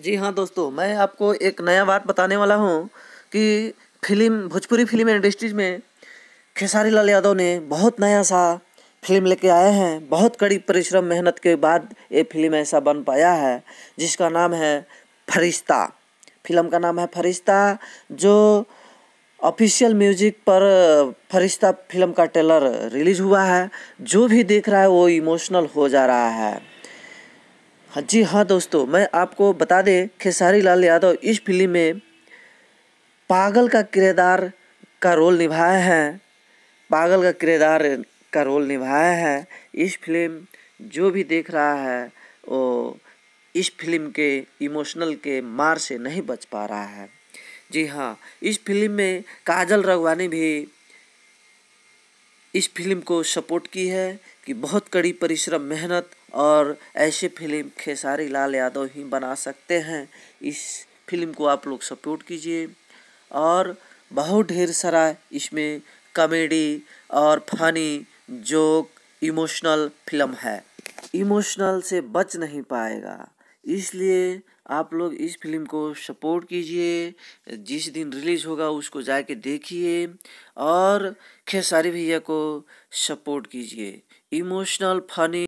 जी हाँ दोस्तों मैं आपको एक नया बात बताने वाला हूँ कि फिल्म भोजपुरी फिल्म इंडस्ट्रीज में खेसारी लाल यादव ने बहुत नया सा फिल्म लेके आए हैं बहुत कड़ी परिश्रम मेहनत के बाद ये फिल्म ऐसा बन पाया है जिसका नाम है फरिश्ता फिल्म का नाम है फरिश्ता जो ऑफिशियल म्यूजिक पर फरिश्ता फिल्म का ट्रेलर रिलीज हुआ है जो भी देख रहा है वो इमोशनल हो जा रहा है हाँ जी हाँ दोस्तों मैं आपको बता दें खेसारी लाल यादव इस फिल्म में पागल का किरदार का रोल निभाया है पागल का किरदार का रोल निभाया है इस फिल्म जो भी देख रहा है वो इस फिल्म के इमोशनल के मार से नहीं बच पा रहा है जी हाँ इस फिल्म में काजल रघवानी भी इस फिल्म को सपोर्ट की है कि बहुत कड़ी परिश्रम मेहनत और ऐसे फिल्म खेसारी लाल यादव ही बना सकते हैं इस फिल्म को आप लोग सपोर्ट कीजिए और बहुत ढेर सारा इसमें कॉमेडी और फनी जोक इमोशनल फिल्म है इमोशनल से बच नहीं पाएगा इसलिए आप लोग इस फिल्म को सपोर्ट कीजिए जिस दिन रिलीज़ होगा उसको जाके देखिए और खेसारी भैया को सपोर्ट कीजिए इमोशनल फनी